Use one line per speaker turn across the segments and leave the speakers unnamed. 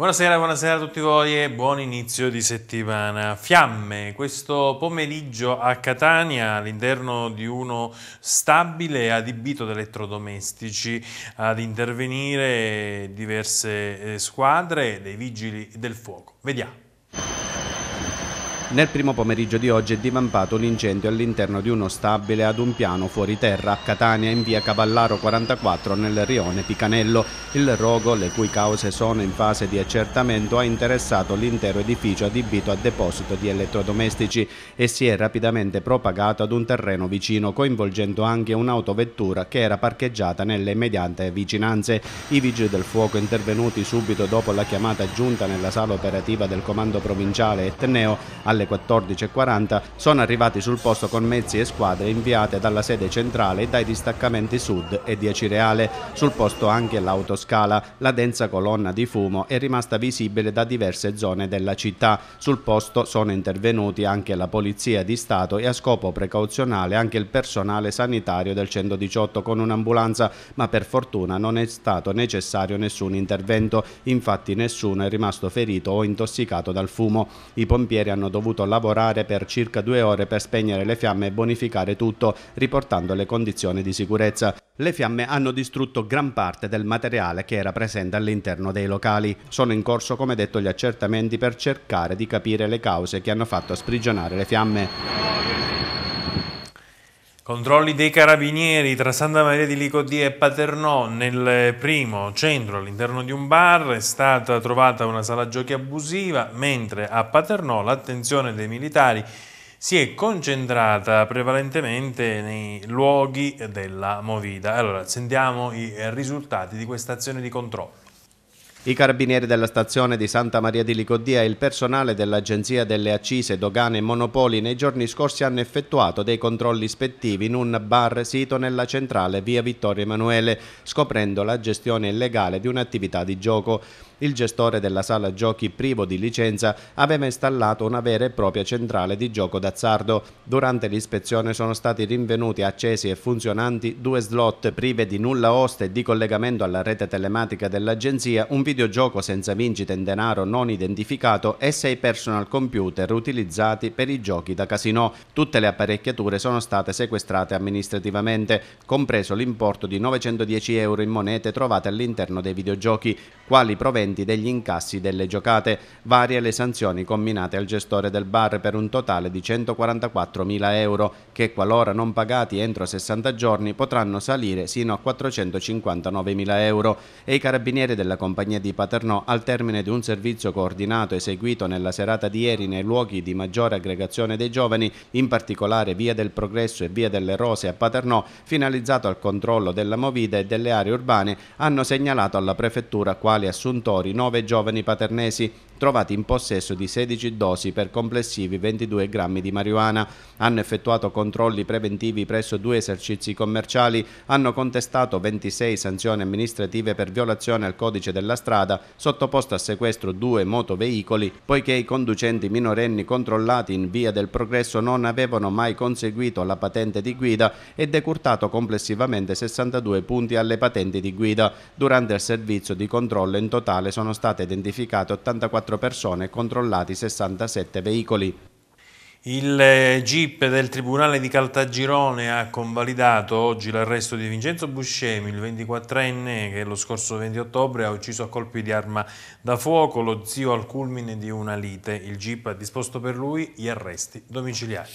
Buonasera, buonasera a tutti voi e buon inizio di settimana. Fiamme, questo pomeriggio a Catania all'interno di uno stabile adibito ad elettrodomestici ad intervenire diverse eh, squadre dei vigili del fuoco. Vediamo.
Nel primo pomeriggio di oggi è divampato un incendio all'interno di uno stabile ad un piano fuori terra a Catania in via Cavallaro 44 nel rione Picanello. Il rogo, le cui cause sono in fase di accertamento, ha interessato l'intero edificio adibito a deposito di elettrodomestici e si è rapidamente propagato ad un terreno vicino, coinvolgendo anche un'autovettura che era parcheggiata nelle immediate vicinanze. I vigili del fuoco intervenuti subito dopo la chiamata giunta nella sala operativa del comando provinciale Etneo alle alle 14.40 sono arrivati sul posto con mezzi e squadre inviate dalla sede centrale e dai distaccamenti sud e di reale. Sul posto anche l'autoscala. La densa colonna di fumo è rimasta visibile da diverse zone della città. Sul posto sono intervenuti anche la Polizia di Stato e a scopo precauzionale anche il personale sanitario del 118 con un'ambulanza, ma per fortuna non è stato necessario nessun intervento. Infatti nessuno è rimasto ferito o intossicato dal fumo. I pompieri hanno dovuto dovuto lavorare per circa due ore per spegnere le fiamme e bonificare tutto, riportando le condizioni di sicurezza. Le fiamme hanno distrutto gran parte del materiale che era presente all'interno dei locali. Sono in corso, come detto, gli accertamenti per cercare di capire
le cause che hanno fatto sprigionare le fiamme. Controlli dei carabinieri tra Santa Maria di Licodia e Paternò. Nel primo centro, all'interno di un bar, è stata trovata una sala giochi abusiva, mentre a Paternò l'attenzione dei militari si è concentrata prevalentemente nei luoghi della movida. Allora, sentiamo i risultati di questa azione di controllo.
I carabinieri della stazione di Santa Maria di Licodia e il personale dell'Agenzia delle Accise, Dogane e Monopoli nei giorni scorsi hanno effettuato dei controlli ispettivi in un bar sito nella centrale via Vittorio Emanuele, scoprendo la gestione illegale di un'attività di gioco il gestore della sala giochi privo di licenza aveva installato una vera e propria centrale di gioco d'azzardo. Durante l'ispezione sono stati rinvenuti accesi e funzionanti due slot prive di nulla osta e di collegamento alla rete telematica dell'agenzia, un videogioco senza vincita in denaro non identificato e sei personal computer utilizzati per i giochi da casino. Tutte le apparecchiature sono state sequestrate amministrativamente, compreso l'importo di 910 euro in monete trovate all'interno dei videogiochi, quali proventi proventi degli incassi delle giocate. Varie le sanzioni combinate al gestore del bar per un totale di 144 mila euro che qualora non pagati entro 60 giorni potranno salire sino a 459 mila euro e i carabinieri della compagnia di Paternò al termine di un servizio coordinato eseguito nella serata di ieri nei luoghi di maggiore aggregazione dei giovani, in particolare Via del Progresso e Via delle Rose a Paternò, finalizzato al controllo della Movida e delle aree urbane, hanno segnalato alla prefettura quali assuntori territori, nove giovani paternesi trovati in possesso di 16 dosi per complessivi 22 grammi di marijuana. Hanno effettuato controlli preventivi presso due esercizi commerciali, hanno contestato 26 sanzioni amministrative per violazione al codice della strada, sottoposto a sequestro due motoveicoli, poiché i conducenti minorenni controllati in via del progresso non avevano mai conseguito la patente di guida e decurtato complessivamente 62 punti alle patenti di guida. Durante il servizio di controllo in totale sono state identificate 84 24 persone, controllati 67 veicoli.
Il eh, GIP del Tribunale di Caltagirone ha convalidato oggi l'arresto di Vincenzo Buscemi, il 24enne che lo scorso 20 ottobre ha ucciso a colpi di arma da fuoco lo zio al culmine di una lite. Il GIP ha disposto per lui gli arresti domiciliari.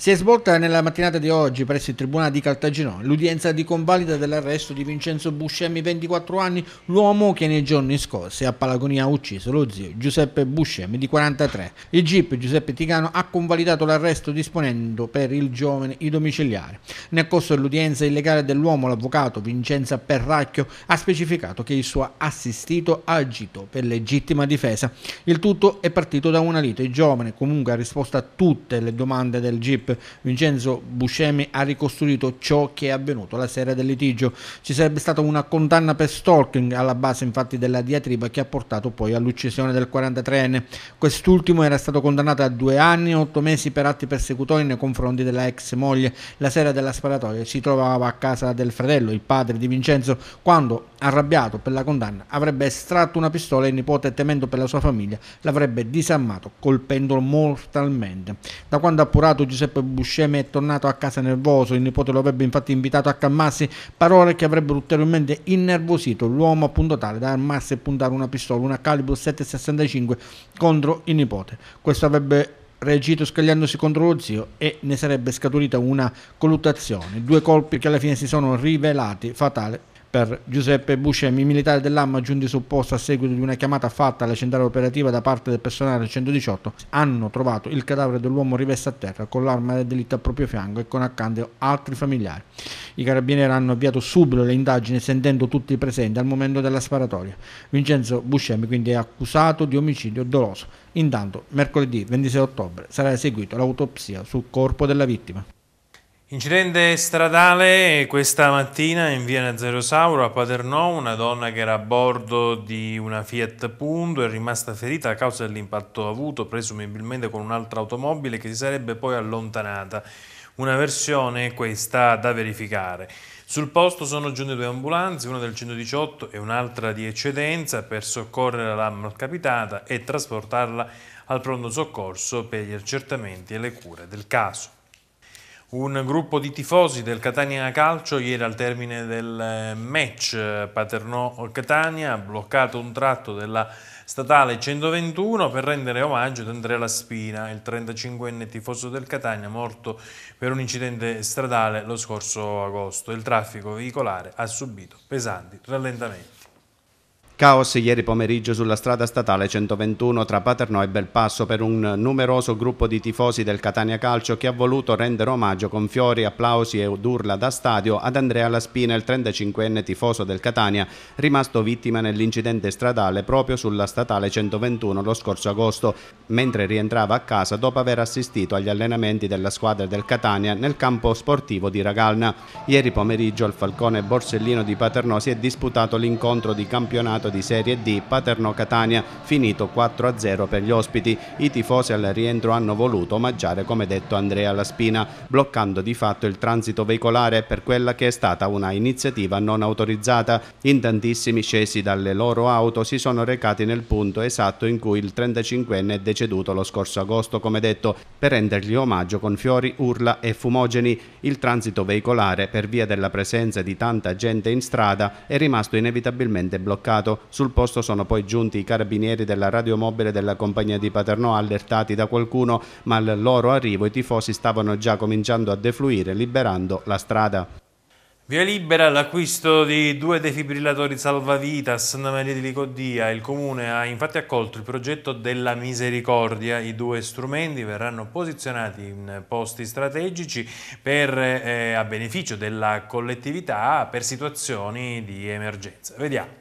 Si è svolta nella mattinata di oggi presso il Tribunale di Caltagirone l'udienza di convalida dell'arresto di Vincenzo Buscemi, 24 anni, l'uomo che nei giorni scorsi a Palagonia ha ucciso lo zio Giuseppe Buscemi, di 43. Il GIP Giuseppe Ticano ha convalidato l'arresto disponendo per il giovane i domiciliari. Nel corso dell'udienza illegale dell'uomo, l'avvocato Vincenza Perracchio, ha specificato che il suo assistito ha agito per legittima difesa. Il tutto è partito da una lite. Il giovane comunque ha risposto a tutte le domande del GIP Vincenzo Buscemi ha ricostruito ciò che è avvenuto la sera del litigio. Ci sarebbe stata una condanna per stalking alla base infatti della diatriba che ha portato poi all'uccisione del 43enne. Quest'ultimo era stato condannato a due anni e otto mesi per atti persecutori nei confronti della ex moglie. La sera della sparatoria si trovava a casa del fratello, il padre di Vincenzo, quando, arrabbiato per la condanna, avrebbe estratto una pistola e il nipote, temendo per la sua famiglia, l'avrebbe disarmato colpendolo mortalmente. Da quando ha appurato Giuseppe arrestato, Buscemi è tornato a casa nervoso, il nipote lo avrebbe infatti invitato a calmarsi, parole che avrebbero ulteriormente innervosito l'uomo appunto tale da armarsi e puntare una pistola, una calibro 765 contro il nipote. Questo avrebbe reagito scagliandosi contro lo zio e ne sarebbe scaturita una colluttazione, due colpi che alla fine si sono rivelati fatali per Giuseppe Buscemi, i militari dell'AMMA giunti sul posto a seguito di una chiamata fatta alla centrale operativa da parte del personale 118 hanno trovato il cadavere dell'uomo rivesto a terra con l'arma del delitto al proprio fianco e con accanto altri familiari. I carabinieri hanno avviato subito le indagini sentendo tutti i presenti al momento della sparatoria. Vincenzo Buscemi quindi è accusato di omicidio doloso. Intanto mercoledì 26 ottobre sarà eseguita l'autopsia sul corpo della vittima.
Incidente stradale questa mattina in via Nazero Sauro a Paternò, una donna che era a bordo di una Fiat Punto è rimasta ferita a causa dell'impatto avuto presumibilmente con un'altra automobile che si sarebbe poi allontanata. Una versione questa da verificare. Sul posto sono giunte due ambulanze, una del 118 e un'altra di eccedenza per soccorrere la malcapitata e trasportarla al pronto soccorso per gli accertamenti e le cure del caso. Un gruppo di tifosi del Catania Calcio ieri al termine del eh, match eh, Paternò-Catania ha bloccato un tratto della statale 121 per rendere omaggio ad Andrea Laspina, il 35enne tifoso del Catania morto per un incidente stradale lo scorso agosto. Il traffico veicolare ha subito pesanti rallentamenti.
Caos ieri pomeriggio sulla strada statale 121 tra Paternò e Belpasso per un numeroso gruppo di tifosi del Catania Calcio che ha voluto rendere omaggio con fiori, applausi e urla da stadio ad Andrea Laspina, il 35enne tifoso del Catania, rimasto vittima nell'incidente stradale proprio sulla statale 121 lo scorso agosto, mentre rientrava a casa dopo aver assistito agli allenamenti della squadra del Catania nel campo sportivo di Ragalna. Ieri pomeriggio al Falcone Borsellino di Paternò si è disputato l'incontro di campionato di Serie D Paterno-Catania finito 4-0 per gli ospiti. I tifosi al rientro hanno voluto omaggiare come detto Andrea Laspina bloccando di fatto il transito veicolare per quella che è stata una iniziativa non autorizzata. In tantissimi scesi dalle loro auto si sono recati nel punto esatto in cui il 35enne è deceduto lo scorso agosto come detto per rendergli omaggio con fiori, urla e fumogeni. Il transito veicolare per via della presenza di tanta gente in strada è rimasto inevitabilmente bloccato. Sul posto sono poi giunti i carabinieri della radiomobile della compagnia di Paternò allertati da qualcuno, ma al loro arrivo i tifosi stavano già cominciando a defluire liberando la strada.
Via libera l'acquisto di due defibrillatori salvavita a Santa Maria di Licodia. Il Comune ha infatti accolto il progetto della misericordia. I due strumenti verranno posizionati in posti strategici per, eh, a beneficio della collettività per situazioni di emergenza. Vediamo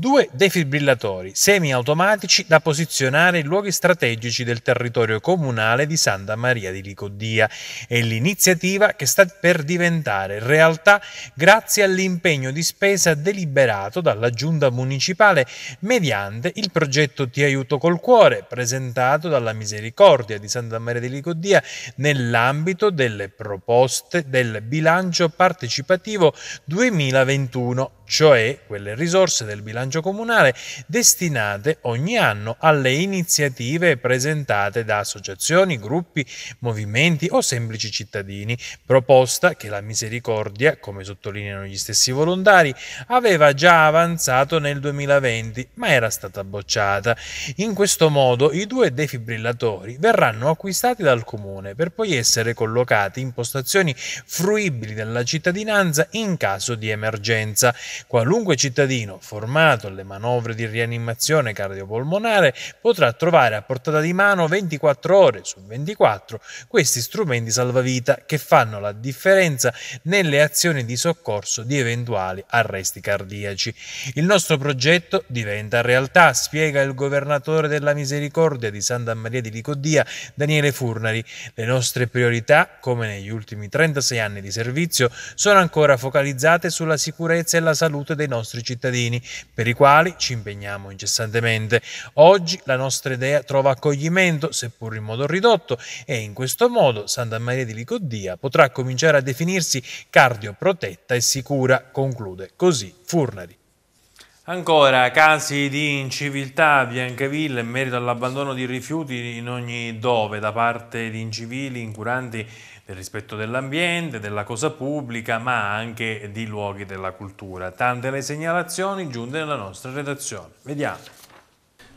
due defibrillatori semiautomatici da posizionare in luoghi strategici del territorio comunale di Santa Maria di Licodia e l'iniziativa che sta per diventare realtà grazie all'impegno di spesa deliberato dalla Giunta Municipale mediante il progetto Ti aiuto col cuore presentato dalla Misericordia di Santa Maria di Licodia nell'ambito delle proposte del bilancio partecipativo 2021 cioè quelle risorse del bilancio comunale destinate ogni anno alle iniziative presentate da associazioni, gruppi, movimenti o semplici cittadini, proposta che la misericordia, come sottolineano gli stessi volontari, aveva già avanzato nel 2020, ma era stata bocciata. In questo modo i due defibrillatori verranno acquistati dal comune per poi essere collocati in postazioni fruibili della cittadinanza in caso di emergenza. Qualunque cittadino formato alle manovre di rianimazione cardiopolmonare potrà trovare a portata di mano 24 ore su 24 questi strumenti salvavita che fanno la differenza nelle azioni di soccorso di eventuali arresti cardiaci. Il nostro progetto diventa realtà, spiega il governatore della Misericordia di Santa Maria di Licodia, Daniele Furnari. Le nostre priorità, come negli ultimi 36 anni di servizio, sono ancora focalizzate sulla sicurezza e la salute salute dei nostri cittadini, per i quali ci impegniamo incessantemente. Oggi la nostra idea trova accoglimento, seppur in modo ridotto, e in questo modo Santa Maria di Licodia potrà cominciare a definirsi cardioprotetta e sicura, conclude così Furnari. Ancora casi di inciviltà a Biancaville in merito all'abbandono di rifiuti in ogni dove da parte di incivili incuranti del rispetto dell'ambiente, della cosa pubblica, ma anche di luoghi della cultura. Tante le segnalazioni giunte nella nostra redazione. Vediamo.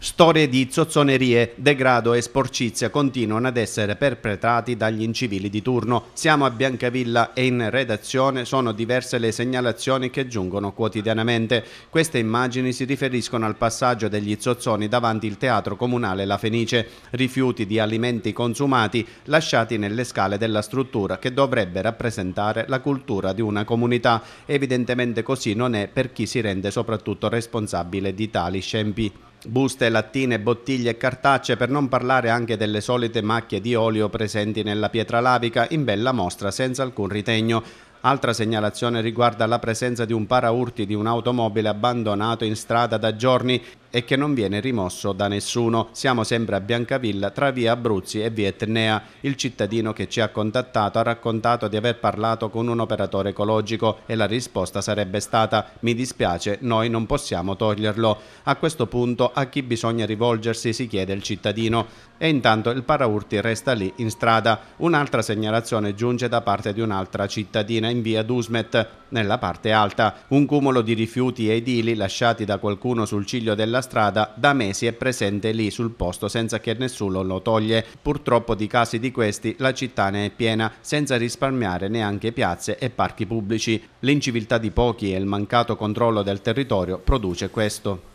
Storie di zozzonerie, degrado e sporcizia continuano ad essere perpetrati dagli incivili di turno. Siamo a Biancavilla e in redazione sono diverse le segnalazioni che giungono quotidianamente. Queste immagini si riferiscono al passaggio degli zozzoni davanti il teatro comunale La Fenice, rifiuti di alimenti consumati lasciati nelle scale della struttura che dovrebbe rappresentare la cultura di una comunità. Evidentemente così non è per chi si rende soprattutto responsabile di tali scempi buste, lattine, bottiglie e cartacce per non parlare anche delle solite macchie di olio presenti nella pietra lavica in bella mostra senza alcun ritegno. Altra segnalazione riguarda la presenza di un paraurti di un'automobile abbandonato in strada da giorni e che non viene rimosso da nessuno. Siamo sempre a Biancavilla tra via Abruzzi e via Etnea. Il cittadino che ci ha contattato ha raccontato di aver parlato con un operatore ecologico e la risposta sarebbe stata mi dispiace, noi non possiamo toglierlo. A questo punto a chi bisogna rivolgersi si chiede il cittadino e intanto il paraurti resta lì in strada. Un'altra segnalazione giunge da parte di un'altra cittadina in via Dusmet, nella parte alta. Un cumulo di rifiuti edili lasciati da qualcuno sul ciglio della strada da mesi è presente lì sul posto senza che nessuno lo toglie. Purtroppo di casi di questi la città ne è piena, senza risparmiare neanche piazze e parchi pubblici. L'inciviltà di pochi e il mancato controllo del territorio produce questo.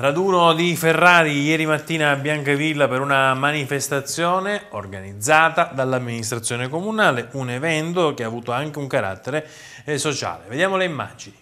Raduno di Ferrari ieri mattina a Biancavilla per una manifestazione organizzata dall'amministrazione comunale, un evento che ha avuto anche un carattere eh, sociale. Vediamo le immagini.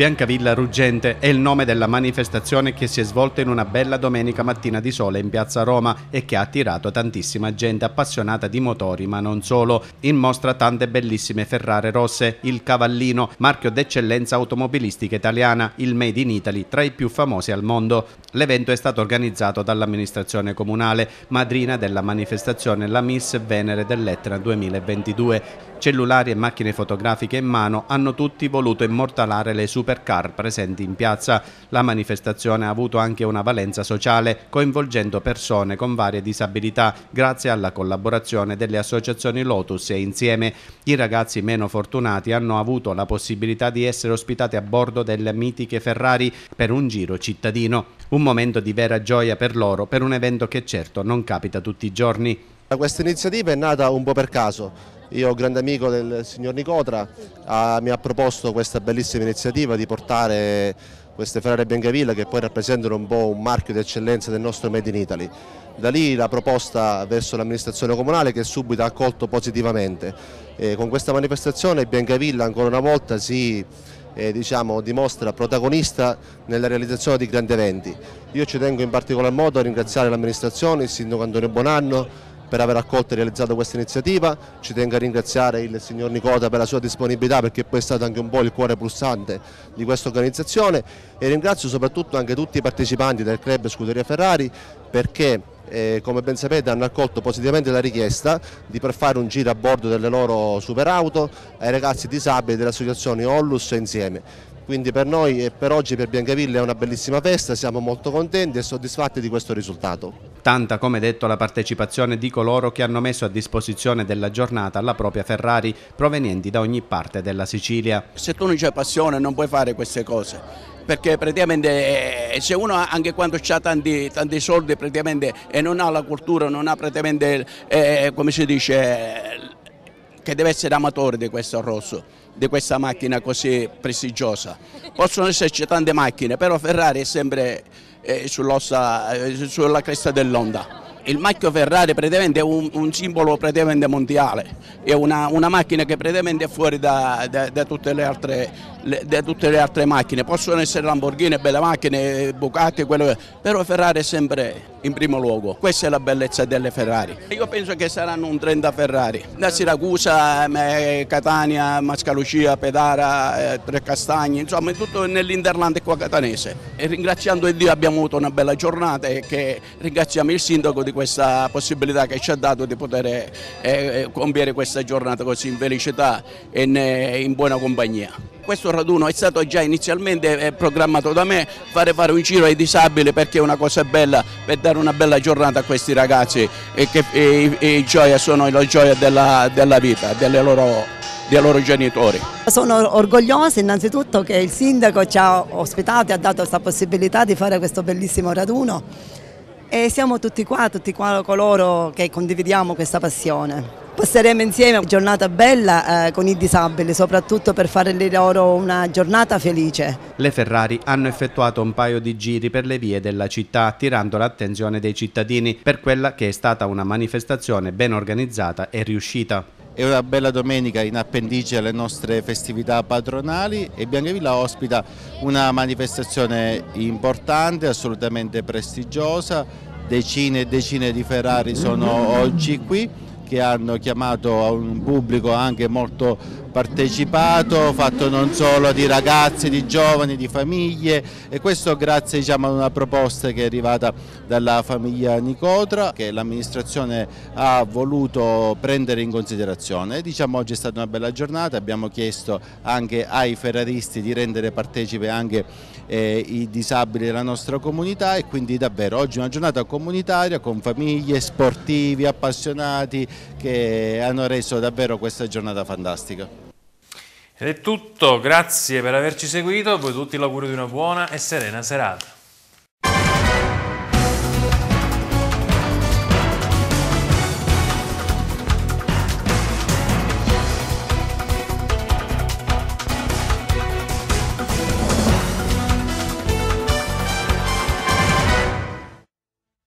Biancavilla Ruggente è il nome della manifestazione che si è svolta in una bella domenica mattina di sole in piazza Roma e che ha attirato tantissima gente appassionata di motori, ma non solo. In mostra tante bellissime Ferrari rosse, il Cavallino, marchio d'eccellenza automobilistica italiana, il Made in Italy, tra i più famosi al mondo. L'evento è stato organizzato dall'amministrazione comunale, madrina della manifestazione la Miss Venere dell'Etna 2022. Cellulari e macchine fotografiche in mano hanno tutti voluto immortalare le super supercar presenti in piazza. La manifestazione ha avuto anche una valenza sociale, coinvolgendo persone con varie disabilità, grazie alla collaborazione delle associazioni Lotus e Insieme. I ragazzi meno fortunati hanno avuto la possibilità di essere ospitati a bordo delle mitiche Ferrari per un giro cittadino. Un momento di vera gioia per loro, per un evento che certo non capita tutti i giorni.
Questa iniziativa è nata un po' per caso, io, grande amico del signor Nicotra, ha, mi ha proposto questa bellissima iniziativa di portare queste Ferrari Bengavilla che poi rappresentano un po' un marchio di eccellenza del nostro Made in Italy. Da lì la proposta verso l'amministrazione comunale che subito ha accolto positivamente. E con questa manifestazione Biancavilla ancora una volta si eh, diciamo, dimostra protagonista nella realizzazione di grandi eventi. Io ci tengo in particolar modo a ringraziare l'amministrazione, il sindaco Antonio Bonanno, per aver accolto e realizzato questa iniziativa, ci tengo a ringraziare il signor Nicota per la sua disponibilità perché poi è stato anche un po' il cuore pulsante di questa organizzazione e ringrazio soprattutto anche tutti i partecipanti del club Scuderia Ferrari perché eh, come ben sapete hanno accolto positivamente la richiesta di per fare un giro a bordo delle loro superauto ai ragazzi disabili dell'associazione Ollus Insieme. Quindi per noi e per oggi per Biancavilla è una bellissima festa, siamo molto contenti e soddisfatti di questo risultato.
Tanta, come detto, la partecipazione di coloro che hanno messo a disposizione della giornata la propria Ferrari, provenienti da ogni parte della Sicilia.
Se tu non c'è passione non puoi fare queste cose perché praticamente eh, se uno anche quando ha tanti, tanti soldi e non ha la cultura, non ha praticamente, eh, come si dice, che deve essere amatore di questo rosso, di questa macchina così prestigiosa. Possono esserci tante macchine, però Ferrari è sempre eh, eh, sulla cresta dell'onda. Il marchio Ferrari praticamente è un, un simbolo praticamente mondiale, è una, una, macchina che praticamente è fuori da, da, da tutte le altre da tutte le altre macchine, possono essere Lamborghini, belle macchine, Bucatti, quello che... però Ferrari è sempre in primo luogo, questa è la bellezza delle Ferrari. Io penso che saranno un 30 Ferrari, da Siracusa, Catania, Mascalucia, Pedara, eh, Trecastagni, insomma tutto nell'Interland qua catanese. E ringraziando Dio abbiamo avuto una bella giornata e che ringraziamo il sindaco di questa possibilità che ci ha dato di poter eh, eh compiere questa giornata così in felicità e in, in buona compagnia. Questo questo raduno è stato già inizialmente eh, programmato da me, fare fare un giro ai disabili perché è una cosa bella, per dare una bella giornata a questi ragazzi e che e, e gioia sono la gioia della, della vita, delle loro dei loro genitori. Sono orgogliosa innanzitutto che il sindaco ci ha ospitato e ha dato questa possibilità di fare questo bellissimo raduno e siamo tutti qua, tutti qua coloro che condividiamo questa passione. Passeremo insieme una giornata bella eh, con i disabili, soprattutto per fare loro una giornata felice.
Le Ferrari hanno effettuato un paio di giri per le vie della città, attirando l'attenzione dei cittadini per quella che è stata una manifestazione ben organizzata e riuscita.
È una bella domenica in
appendice alle nostre festività patronali e Bianchevilla ospita una manifestazione importante, assolutamente prestigiosa, decine e decine di Ferrari sono oggi qui che hanno chiamato un pubblico anche molto partecipato, fatto non solo di ragazzi, di giovani, di famiglie e questo grazie diciamo, a una proposta che è arrivata dalla famiglia Nicotra che l'amministrazione ha voluto prendere in considerazione. Diciamo oggi è stata una bella giornata, abbiamo chiesto anche ai ferraristi di rendere partecipe anche eh, i disabili della nostra comunità e quindi davvero oggi è una giornata comunitaria con famiglie, sportivi, appassionati che hanno reso davvero questa giornata fantastica.
Ed è tutto, grazie per averci seguito, a voi tutti l'augurio di una buona e serena serata.